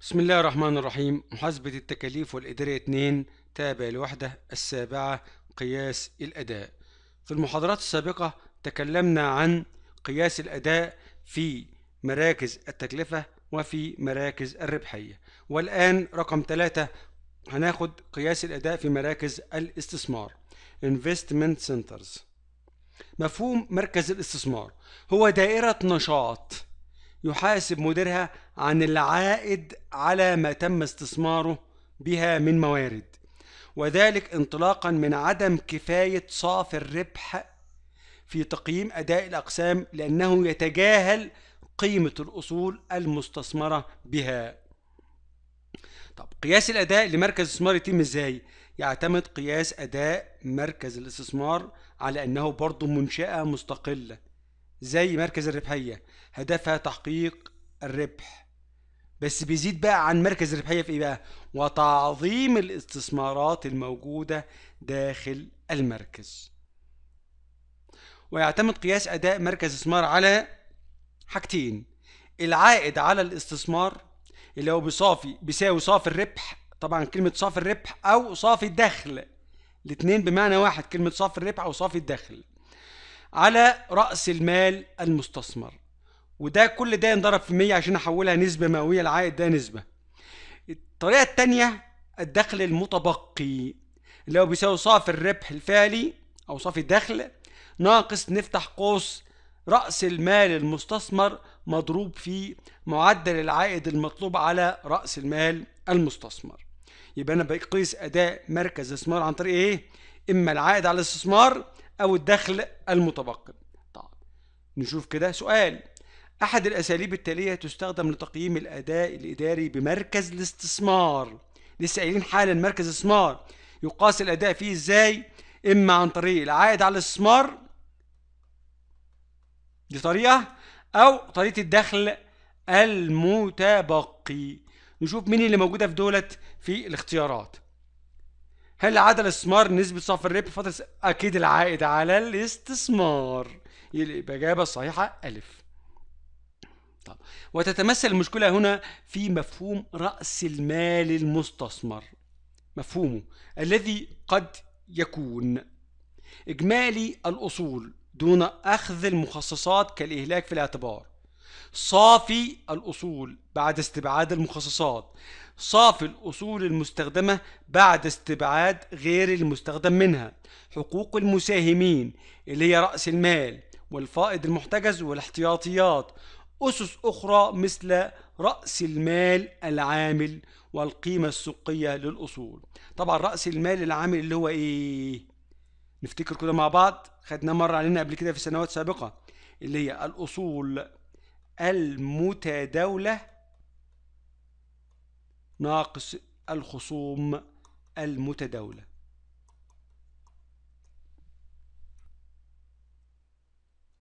بسم الله الرحمن الرحيم محاسبة التكاليف والإدارة 2 تابع الوحدة السابعة قياس الأداء في المحاضرات السابقة تكلمنا عن قياس الأداء في مراكز التكلفة وفي مراكز الربحية والآن رقم 3 هناخد قياس الأداء في مراكز الاستثمار Investment Centers مفهوم مركز الاستثمار هو دائرة نشاط يحاسب مديرها عن العائد على ما تم استثماره بها من موارد وذلك انطلاقا من عدم كفاية صافي الربح في تقييم أداء الأقسام لأنه يتجاهل قيمة الأصول المستثمرة بها طب قياس الأداء لمركز الاستثمار يتم إزاي؟ يعتمد قياس أداء مركز الاستثمار على أنه برضه منشأة مستقلة زي مركز الربحية هدفها تحقيق الربح بس بيزيد بقى عن مركز الربحية في ايه بقى وتعظيم الاستثمارات الموجودة داخل المركز ويعتمد قياس أداء مركز استثمار على حاجتين العائد على الاستثمار اللي هو بصافي بيساوي صافي الربح طبعا كلمة صافي الربح أو صافي الدخل الاتنين بمعنى واحد كلمة صافي الربح أو صافي الدخل على رأس المال المستثمر وده كل ده ينضرب في 100 عشان احولها نسبة مئوية العائد ده نسبة الطريقة التانية الدخل المتبقي اللي هو بيساوي صافي الربح الفعلي او صافي الدخل ناقص نفتح قوس رأس المال المستثمر مضروب في معدل العائد المطلوب على رأس المال المستثمر يبقى انا بقيس اداء مركز الاستثمار عن طريق ايه اما العائد على الاستثمار أو الدخل المتبقي طيب نشوف كده سؤال أحد الأساليب التالية تستخدم لتقييم الأداء الإداري بمركز الاستثمار لسه قايلين حالا مركز استثمار يقاس الأداء فيه إزاي إما عن طريق العائد على الاستثمار دي طريقة أو طريقة الدخل المتبقي نشوف مين اللي موجودة في دولت في الاختيارات هل عدل الاستثمار نسبة صافي الربح في فترة أكيد العائد على الاستثمار يبقى الإجابة الصحيحة ألف طب. وتتمثل المشكلة هنا في مفهوم رأس المال المستثمر مفهومه الذي قد يكون إجمالي الأصول دون أخذ المخصصات كالإهلاك في الاعتبار صافي الأصول بعد استبعاد المخصصات صافي الأصول المستخدمة بعد استبعاد غير المستخدم منها حقوق المساهمين اللي هي رأس المال والفائض المحتجز والاحتياطيات أسس أخرى مثل رأس المال العامل والقيمة السوقية للأصول طبعا رأس المال العامل اللي هو إيه؟ نفتكر كده مع بعض خدناه مرة علينا قبل كده في سنوات سابقة اللي هي الأصول المتداولة ناقص الخصوم المتداولة